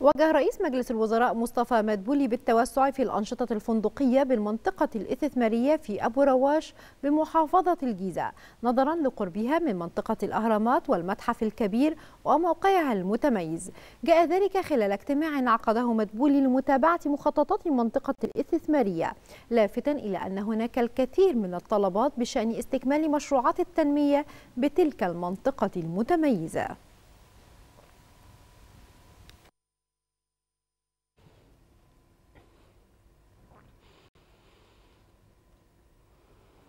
وجه رئيس مجلس الوزراء مصطفى مدبولي بالتوسع في الأنشطة الفندقية بالمنطقة الاستثمارية في أبو رواش بمحافظة الجيزة نظرا لقربها من منطقة الأهرامات والمتحف الكبير وموقعها المتميز جاء ذلك خلال اجتماع عقده مدبولي لمتابعة مخططات المنطقة الاستثمارية لافتا إلى أن هناك الكثير من الطلبات بشأن استكمال مشروعات التنمية بتلك المنطقة المتميزة